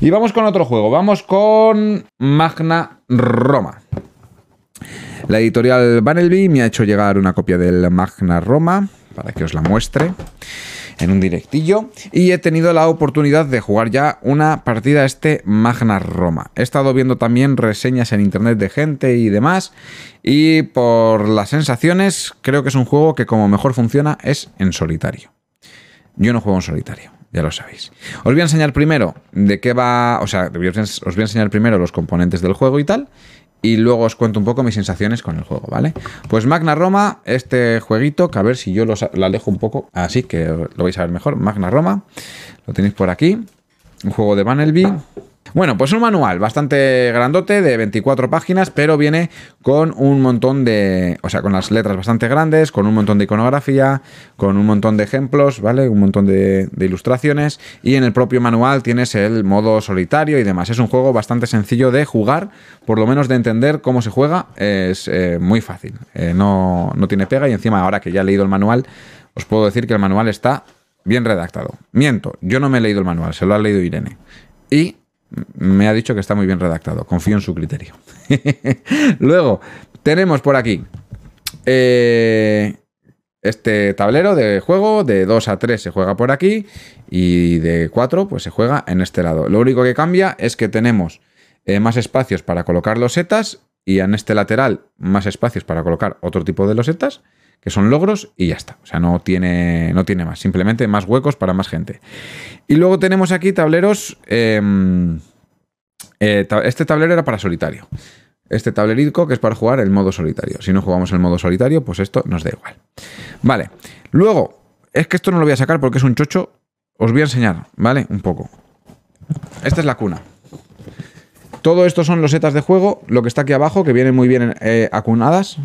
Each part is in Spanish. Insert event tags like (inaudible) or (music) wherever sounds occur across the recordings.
Y vamos con otro juego, vamos con Magna Roma. La editorial Vanelby me ha hecho llegar una copia del Magna Roma para que os la muestre en un directillo y he tenido la oportunidad de jugar ya una partida este Magna Roma. He estado viendo también reseñas en internet de gente y demás y por las sensaciones creo que es un juego que como mejor funciona es en solitario. Yo no juego en solitario ya lo sabéis. Os voy a enseñar primero de qué va, o sea, os voy a enseñar primero los componentes del juego y tal, y luego os cuento un poco mis sensaciones con el juego, ¿vale? Pues Magna Roma, este jueguito, que a ver si yo lo alejo un poco, así que lo vais a ver mejor. Magna Roma, lo tenéis por aquí, un juego de Banelby bueno, pues un manual bastante grandote de 24 páginas, pero viene con un montón de, o sea, con las letras bastante grandes, con un montón de iconografía, con un montón de ejemplos, ¿vale? Un montón de, ilustraciones y en el propio manual tienes el modo solitario y demás. Es un juego bastante sencillo de jugar, por lo menos de entender cómo se juega, es eh, muy fácil, eh, no, no tiene pega y encima ahora que ya he leído el manual, os puedo decir que el manual está bien redactado. Miento, yo no me he leído el manual, se lo ha leído Irene. Y me ha dicho que está muy bien redactado. Confío en su criterio. (laughs) Luego, tenemos por aquí eh, este tablero de juego. De 2 a 3 se juega por aquí. Y de 4, pues se juega en este lado. Lo único que cambia es que tenemos eh, más espacios para colocar los setas Y en este lateral, más espacios para colocar otro tipo de losetas que son logros y ya está. O sea, no tiene, no tiene más. Simplemente más huecos para más gente. Y luego tenemos aquí tableros. Em, eh, este tablero era para solitario. Este tablerito, que es para jugar el modo solitario. Si no jugamos el modo solitario, pues esto nos da igual. Vale. Luego, es que esto no lo voy a sacar porque es un chocho. Os voy a enseñar, ¿vale? Un poco. Esta es la cuna. Todo esto son losetas de juego, lo que está aquí abajo, que vienen muy bien eh, acunadas,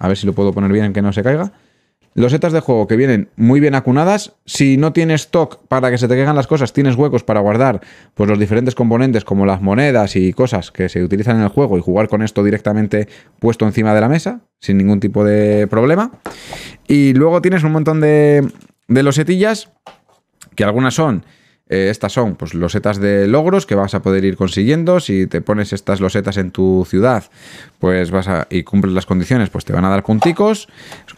a ver si lo puedo poner bien que no se caiga. Losetas de juego que vienen muy bien acunadas. Si no tienes stock para que se te caigan las cosas, tienes huecos para guardar pues, los diferentes componentes como las monedas y cosas que se utilizan en el juego y jugar con esto directamente puesto encima de la mesa, sin ningún tipo de problema. Y luego tienes un montón de, de losetillas, que algunas son eh, estas son pues, losetas de logros que vas a poder ir consiguiendo. Si te pones estas losetas en tu ciudad, pues vas a, y cumples las condiciones, pues te van a dar punticos.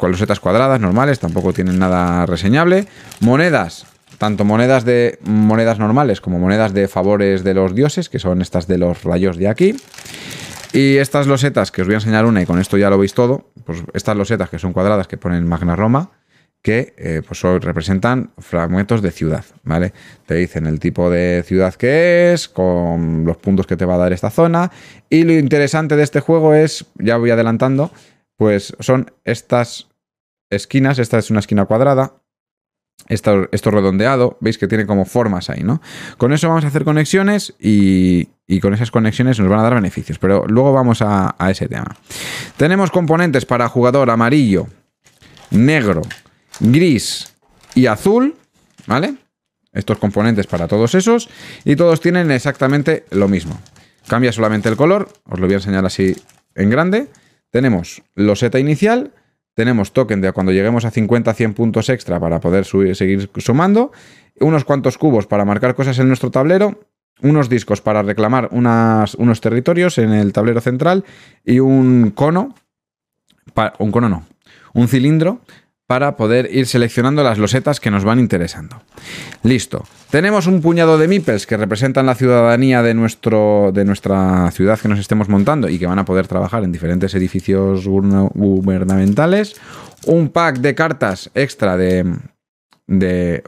Losetas cuadradas, normales, tampoco tienen nada reseñable. Monedas, tanto monedas de monedas normales como monedas de favores de los dioses, que son estas de los rayos de aquí. Y estas losetas, que os voy a enseñar una y con esto ya lo veis todo, pues estas losetas que son cuadradas que ponen Magna Roma, que eh, pues, representan fragmentos de ciudad, ¿vale? Te dicen el tipo de ciudad que es, con los puntos que te va a dar esta zona. Y lo interesante de este juego es, ya voy adelantando, pues son estas esquinas, esta es una esquina cuadrada, esto, redondeado, veis que tiene como formas ahí, ¿no? Con eso vamos a hacer conexiones y, con esas conexiones nos van a dar beneficios, pero luego vamos a ese tema. Tenemos componentes para jugador amarillo, negro, gris y azul, ¿vale? Estos componentes para todos esos. Y todos tienen exactamente lo mismo. Cambia solamente el color, os lo voy a enseñar así en grande. Tenemos loseta inicial, tenemos token de cuando lleguemos a 50, 100 puntos extra para poder seguir sumando, unos cuantos cubos para marcar cosas en nuestro tablero, unos discos para reclamar unos territorios en el tablero central y un cono, un cono no, un cilindro para poder ir seleccionando las losetas que nos van interesando. Listo. Tenemos un puñado de mipels que representan la ciudadanía de, nuestro, de nuestra ciudad que nos estemos montando y que van a poder trabajar en diferentes edificios gubernamentales. Un pack de cartas extra de... de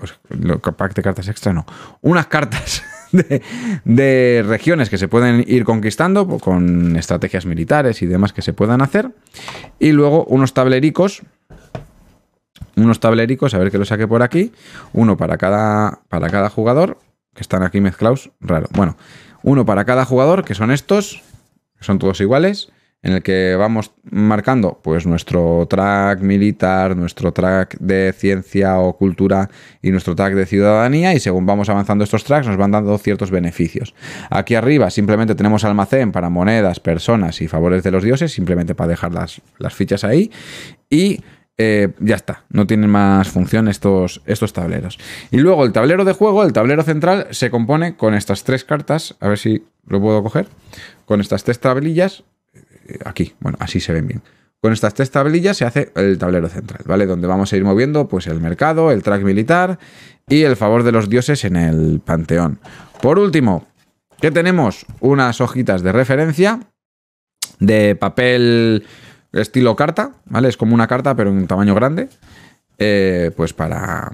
pack de cartas extra no. Unas cartas... (laughs) De, de, regiones que se pueden ir conquistando con estrategias militares y demás que se puedan hacer. Y luego unos tablericos unos tablericos, a ver que lo saque por aquí, uno para cada, para cada jugador, que están aquí mezclados, raro. Bueno, uno para cada jugador, que son estos, que son todos iguales, en el que vamos marcando pues nuestro track militar, nuestro track de ciencia o cultura y nuestro track de ciudadanía y según vamos avanzando estos tracks nos van dando ciertos beneficios. Aquí arriba simplemente tenemos almacén para monedas, personas y favores de los dioses, simplemente para dejar las fichas ahí y eh, ya está, no tienen más función estos, estos tableros. Y luego el tablero de juego, el tablero central, se compone con estas tres cartas, a ver si lo puedo coger, con estas tres tablillas, eh, aquí, bueno, así se ven bien. Con estas tres tablillas se hace el tablero central, ¿vale? Donde vamos a ir moviendo pues el mercado, el track militar y el favor de los dioses en el panteón. Por último, que tenemos unas hojitas de referencia de papel estilo carta, ¿vale? Es como una carta, pero en un tamaño grande. Eh, pues para,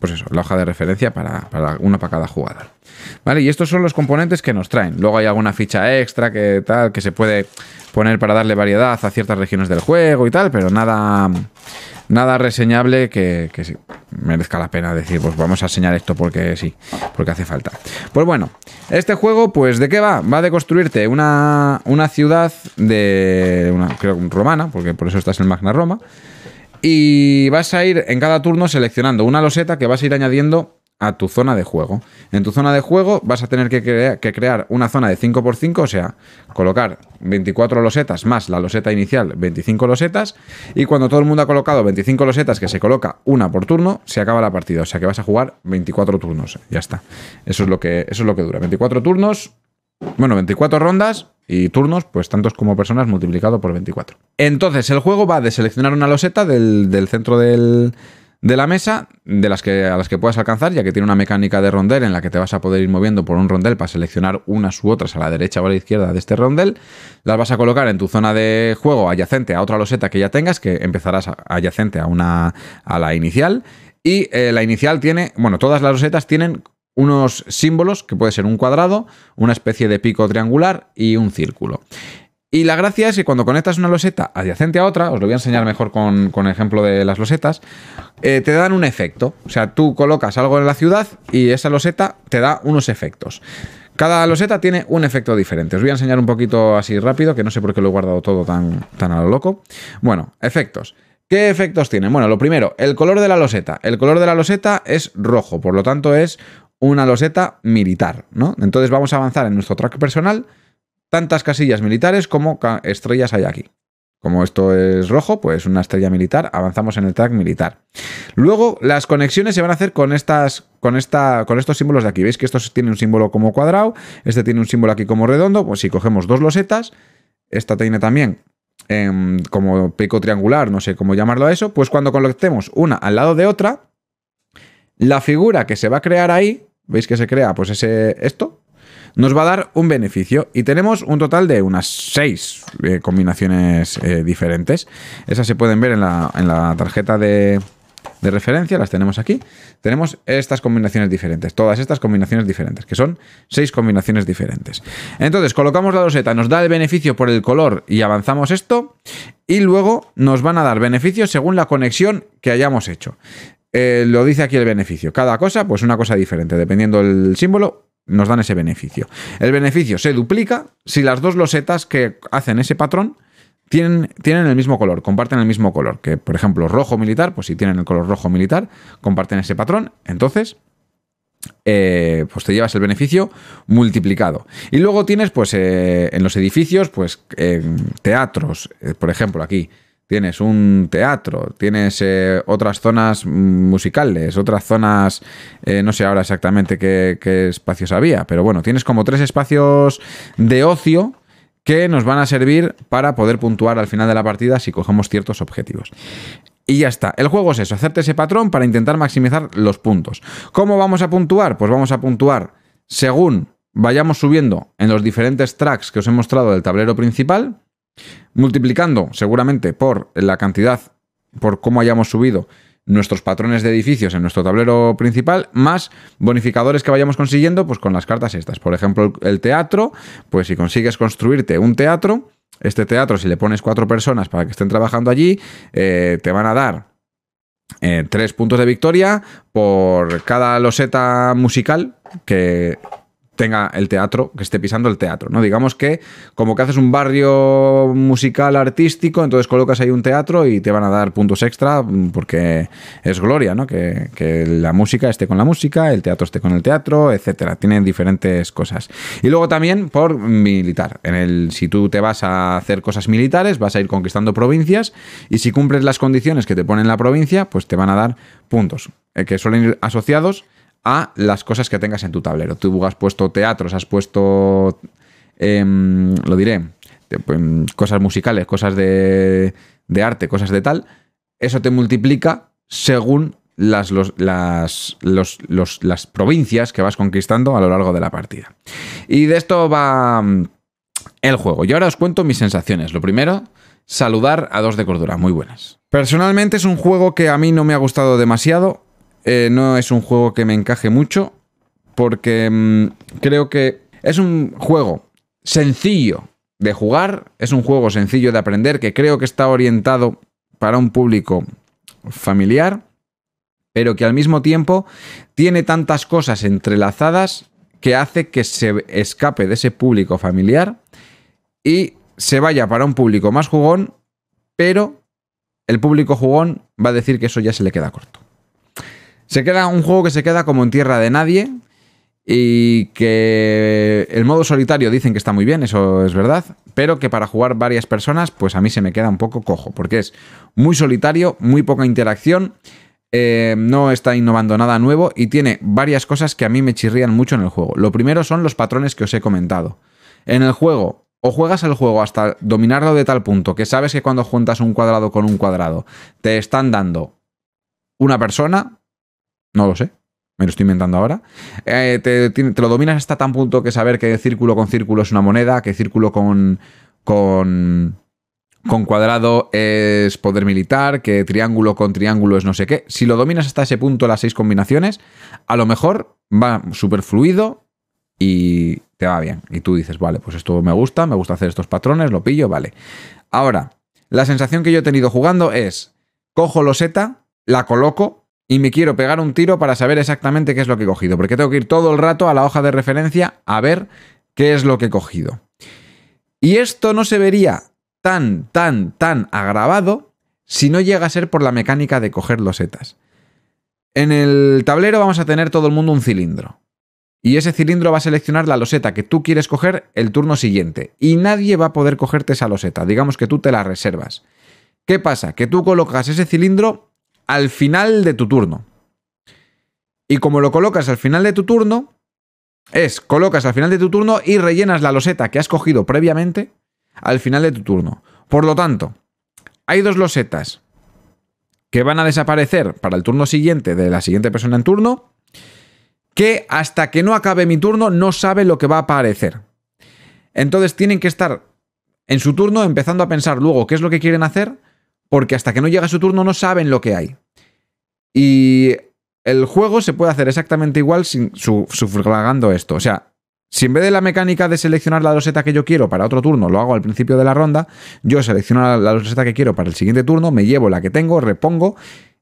pues eso, la hoja de referencia para, una para cada jugador. ¿Vale? Y estos son los componentes que nos traen. Luego hay alguna ficha extra que tal, que se puede poner para darle variedad a ciertas regiones del juego y tal, pero nada, nada reseñable que, merezca la pena decir, pues vamos a enseñar esto porque sí, porque hace falta. Pues bueno, este juego, pues ¿de qué va? Va de construirte una, ciudad de, una, creo, romana, porque por eso estás en Magna Roma, y vas a ir en cada turno seleccionando una loseta que vas a ir añadiendo a tu zona de juego. En tu zona de juego vas a tener que, crear una zona de 5x5, o sea, colocar 24 losetas más la loseta inicial, 25 losetas, y cuando todo el mundo ha colocado 25 losetas, que se coloca una por turno, se acaba la partida, o sea que vas a jugar 24 turnos, ya está. Eso es lo que, eso es lo que dura, 24 turnos, bueno, 24 rondas y turnos, pues tantos como personas multiplicado por 24. Entonces, el juego va de seleccionar una loseta del, centro de la mesa, de las que, a las que puedas alcanzar, ya que tiene una mecánica de rondel en la que te vas a poder ir moviendo por un rondel para seleccionar unas u otras a la derecha o a la izquierda de este rondel. Las vas a colocar en tu zona de juego adyacente a otra loseta que ya tengas, que empezarás adyacente a, una, a la inicial. Y eh, la inicial tiene, bueno, todas las rosetas tienen unos símbolos, que puede ser un cuadrado, una especie de pico triangular y un círculo. Y la gracia es que cuando conectas una loseta adyacente a otra, os lo voy a enseñar mejor con, ejemplo de las losetas, eh, te dan un efecto. O sea, tú colocas algo en la ciudad y esa loseta te da unos efectos. Cada loseta tiene un efecto diferente. Os voy a enseñar un poquito así rápido, que no sé por qué lo he guardado todo tan, tan a lo loco. Bueno, efectos. ¿Qué efectos tienen? Bueno, lo primero, el color de la loseta. El color de la loseta es rojo, por lo tanto es una loseta militar, ¿no? Entonces vamos a avanzar en nuestro track personal tantas casillas militares como estrellas hay aquí. Como esto es rojo, pues una estrella militar, avanzamos en el track militar. Luego, las conexiones se van a hacer con, estas, con, esta, con estos símbolos de aquí. ¿Veis que esto tiene un símbolo como cuadrado? Este tiene un símbolo aquí como redondo. Pues si cogemos dos losetas, esta tiene también em, como pico triangular, no sé cómo llamarlo a eso. Pues cuando conectemos una al lado de otra, la figura que se va a crear ahí ¿Veis que se crea? Pues ese, esto nos va a dar un beneficio y tenemos un total de unas seis eh, combinaciones eh, diferentes. Esas se pueden ver en la, en la tarjeta de, de referencia, las tenemos aquí. Tenemos estas combinaciones diferentes, todas estas combinaciones diferentes, que son seis combinaciones diferentes. Entonces, colocamos la doseta, nos da el beneficio por el color y avanzamos esto. Y luego nos van a dar beneficios según la conexión que hayamos hecho. Eh, lo dice aquí el beneficio. Cada cosa, pues una cosa diferente. Dependiendo del símbolo, nos dan ese beneficio. El beneficio se duplica si las dos losetas que hacen ese patrón tienen, tienen, el mismo color, comparten el mismo color. Que, por ejemplo, rojo militar, pues si tienen el color rojo militar, comparten ese patrón. Entonces, eh, pues te llevas el beneficio multiplicado. Y luego tienes, pues, eh, en los edificios, pues, en teatros, por ejemplo, aquí tienes un teatro, tienes eh, otras zonas musicales, otras zonas, eh, no sé ahora exactamente qué, qué, espacios había, pero bueno, tienes como tres espacios de ocio que nos van a servir para poder puntuar al final de la partida si cogemos ciertos objetivos. Y ya está, el juego es eso, hacerte ese patrón para intentar maximizar los puntos. ¿Cómo vamos a puntuar? Pues vamos a puntuar según vayamos subiendo en los diferentes tracks que os he mostrado del tablero principal, Multiplicando seguramente por la cantidad, por cómo hayamos subido nuestros patrones de edificios en nuestro tablero principal, más bonificadores que vayamos consiguiendo, pues con las cartas estas. Por ejemplo, el teatro, pues si consigues construirte un teatro, este teatro, si le pones cuatro personas para que estén trabajando allí, eh, te van a dar eh, tres puntos de victoria por cada loseta musical que tenga el teatro, que esté pisando el teatro, ¿no? Digamos que como que haces un barrio musical artístico, entonces colocas ahí un teatro y te van a dar puntos extra mm, porque es gloria, ¿no? Que, la música esté con la música, el teatro esté con el teatro, etcétera. Tienen diferentes cosas. Y luego también por militar. En el, si tú te vas a hacer cosas militares, vas a ir conquistando provincias y si cumples las condiciones que te pone la provincia, pues te van a dar puntos, eh, que suelen ir asociados a las cosas que tengas en tu tablero. Tú has puesto teatros, has puesto, em, lo diré, pues, cosas musicales, cosas de, arte, cosas de tal. Eso te multiplica según las, provincias que vas conquistando a lo largo de la partida. Y de esto va mm, el juego. Y ahora os cuento mis sensaciones. Lo primero, saludar a dos de cordura. Muy buenas. Personalmente es un juego que a mí no me ha gustado demasiado eh, no es un juego que me encaje mucho porque mm, creo que es un juego sencillo de jugar, es un juego sencillo de aprender que creo que está orientado para un público familiar, pero que al mismo tiempo tiene tantas cosas entrelazadas que hace que se escape de ese público familiar y se vaya para un público más jugón, pero el público jugón va a decir que eso ya se le queda corto. Se queda un juego que se queda como en tierra de nadie y que el modo solitario dicen que está muy bien, eso es verdad, pero que para jugar varias personas, pues a mí se me queda un poco cojo, porque es muy solitario, muy poca interacción, eh, no está innovando nada nuevo y tiene varias cosas que a mí me chirrían mucho en el juego. Lo primero son los patrones que os he comentado. En el juego, o juegas el juego hasta dominarlo de tal punto que sabes que cuando juntas un cuadrado con un cuadrado, te están dando una persona, no lo sé. Me lo estoy inventando ahora. Eh, te, lo dominas hasta tan punto que saber que círculo con círculo es una moneda, que círculo con, con, con cuadrado es poder militar, que triángulo con triángulo es no sé qué. Si lo dominas hasta ese punto, las seis combinaciones, a lo mejor va súper fluido y te va bien. Y tú dices, vale, pues esto me gusta, me gusta hacer estos patrones, lo pillo, vale. Ahora, la sensación que yo he tenido jugando es, cojo loseta, Z, la coloco y me quiero pegar un tiro para saber exactamente qué es lo que he cogido, porque tengo que ir todo el rato a la hoja de referencia a ver qué es lo que he cogido. Y esto no se vería tan, tan, tan agravado si no llega a ser por la mecánica de coger losetas. En el tablero vamos a tener todo el mundo un cilindro. Y ese cilindro va a seleccionar la loseta que tú quieres coger el turno siguiente. Y nadie va a poder cogerte esa loseta. Digamos que tú te la reservas. ¿Qué pasa? Que tú colocas ese cilindro al final de tu turno. Y como lo colocas al final de tu turno, es colocas al final de tu turno y rellenas la loseta que has cogido previamente al final de tu turno. Por lo tanto, hay dos losetas que van a desaparecer para el turno siguiente de la siguiente persona en turno, que hasta que no acabe mi turno no sabe lo que va a aparecer. Entonces tienen que estar en su turno empezando a pensar luego qué es lo que quieren hacer porque hasta que no llega su turno no saben lo que hay. Y el juego se puede hacer exactamente igual sin, sufragando esto. O sea, si en vez de la mecánica de seleccionar la loseta que yo quiero para otro turno, lo hago al principio de la ronda, yo selecciono la loseta que quiero para el siguiente turno, me llevo la que tengo, repongo,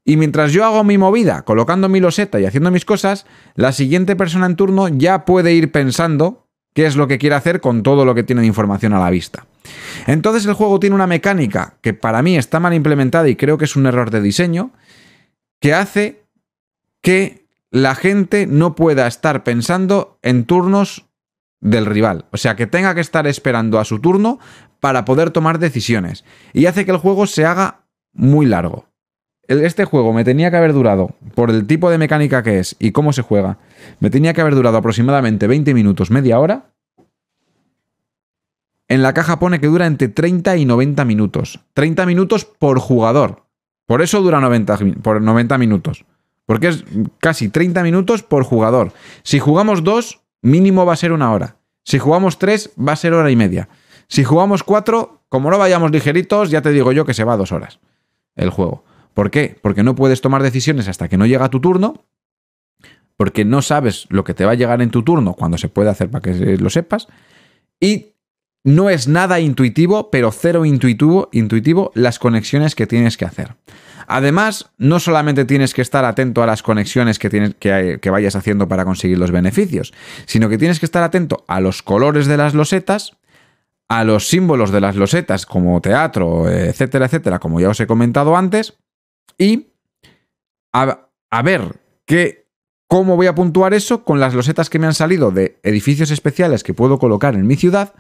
y mientras yo hago mi movida, colocando mi loseta y haciendo mis cosas, la siguiente persona en turno ya puede ir pensando qué es lo que quiere hacer con todo lo que tiene de información a la vista. Entonces el juego tiene una mecánica que para mí está mal implementada y creo que es un error de diseño, que hace que la gente no pueda estar pensando en turnos del rival. O sea, que tenga que estar esperando a su turno para poder tomar decisiones. Y hace que el juego se haga muy largo. Este juego me tenía que haber durado, por el tipo de mecánica que es y cómo se juega, me tenía que haber durado aproximadamente 20 minutos, media hora, en la caja pone que dura entre 30 y 90 minutos. 30 minutos por jugador. Por eso dura 90, por minutos. Porque es casi 30 minutos por jugador. Si jugamos dos, mínimo va a ser una hora. Si jugamos tres, va a ser hora y media. Si jugamos cuatro, como no vayamos ligeritos, ya te digo yo que se va dos horas el juego. ¿Por qué? Porque no puedes tomar decisiones hasta que no llega tu turno, porque no sabes lo que te va a llegar en tu turno, cuando se puede hacer para que lo sepas, y no es nada intuitivo, pero cero intuitivo, intuitivo las conexiones que tienes que hacer. Además, no solamente tienes que estar atento a las conexiones que, tienes, eh, que, vayas haciendo para conseguir los beneficios, sino que tienes que estar atento a los colores de las losetas, a los símbolos de las losetas como teatro, etcétera, etcétera, como ya os he comentado antes, y a, a ver qué, cómo voy a puntuar eso con las losetas que me han salido de edificios especiales que puedo colocar en mi ciudad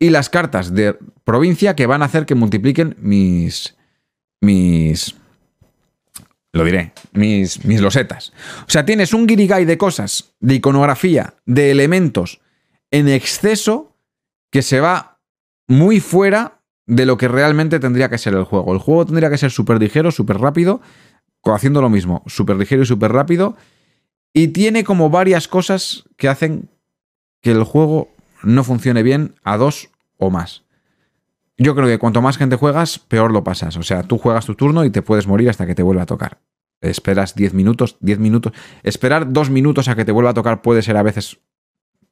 y las cartas de provincia que van a hacer que multipliquen mis. mis. Lo diré, mis, mis losetas. O sea, tienes un guirigay de cosas, de iconografía, de elementos en exceso que se va muy fuera de lo que realmente tendría que ser el juego. El juego tendría que ser súper ligero, súper rápido, haciendo lo mismo, súper ligero y súper rápido. Y tiene como varias cosas que hacen que el juego no funcione bien a dos o más. Yo creo que cuanto más gente juegas, peor lo pasas. O sea, tú juegas tu turno y te puedes morir hasta que te vuelva a tocar. Esperas 10 minutos, 10 minutos. Esperar dos minutos a que te vuelva a tocar puede ser a veces,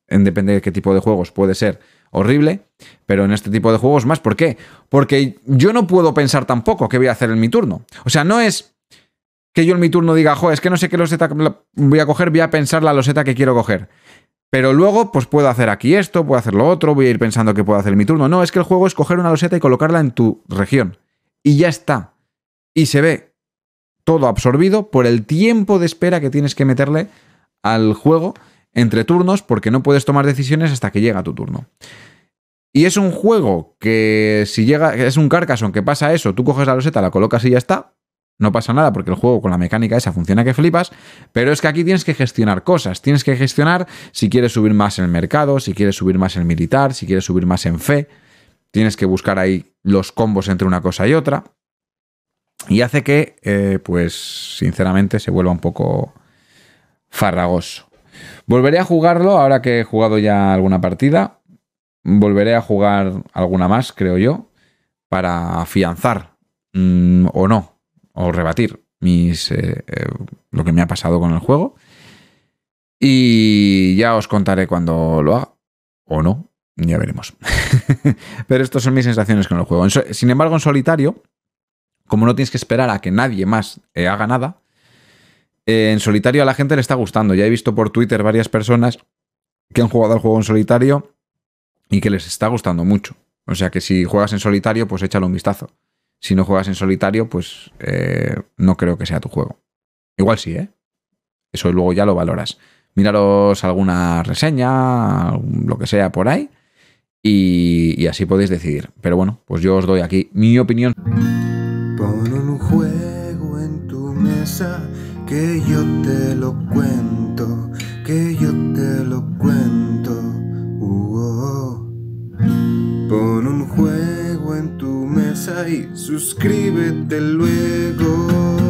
en depende de qué tipo de juegos, puede ser horrible, pero en este tipo de juegos más. ¿Por qué? Porque yo no puedo pensar tampoco qué voy a hacer en mi turno. O sea, no es que yo en mi turno diga, jo, es que no sé qué loseta voy a coger, voy a pensar la loseta que quiero coger. Pero luego, pues puedo hacer aquí esto, puedo hacer lo otro, voy a ir pensando que puedo hacer mi turno. No, es que el juego es coger una loseta y colocarla en tu región. Y ya está. Y se ve todo absorbido por el tiempo de espera que tienes que meterle al juego entre turnos, porque no puedes tomar decisiones hasta que llega tu turno. Y es un juego que si llega, es un en que pasa eso, tú coges la loseta, la colocas y ya está, no pasa nada porque el juego con la mecánica esa funciona que flipas, pero es que aquí tienes que gestionar cosas, tienes que gestionar si quieres subir más en el mercado, si quieres subir más en militar, si quieres subir más en fe, tienes que buscar ahí los combos entre una cosa y otra y hace que, eh, pues, sinceramente, se vuelva un poco farragoso. Volveré a jugarlo ahora que he jugado ya alguna partida. Volveré a jugar alguna más, creo yo, para afianzar mm, o no o rebatir mis, eh, eh, lo que me ha pasado con el juego. Y ya os contaré cuando lo haga. O no, ya veremos. (laughs) Pero estas son mis sensaciones con el juego. Sin embargo, en solitario, como no tienes que esperar a que nadie más eh, haga nada, en solitario a la gente le está gustando. Ya he visto por Twitter varias personas que han jugado al juego en solitario y que les está gustando mucho. O sea que si juegas en solitario, pues échale un vistazo si no juegas en solitario, pues eh, no creo que sea tu juego. Igual sí, ¿eh? Eso luego ya lo valoras. Míralos alguna reseña, lo que sea por ahí, y, así podéis decidir. Pero bueno, pues yo os doy aquí mi opinión. Pon un juego en tu mesa, que yo te lo cuento, que yo te lo cuento. Uh, oh, oh. Pon un juego y suscríbete luego.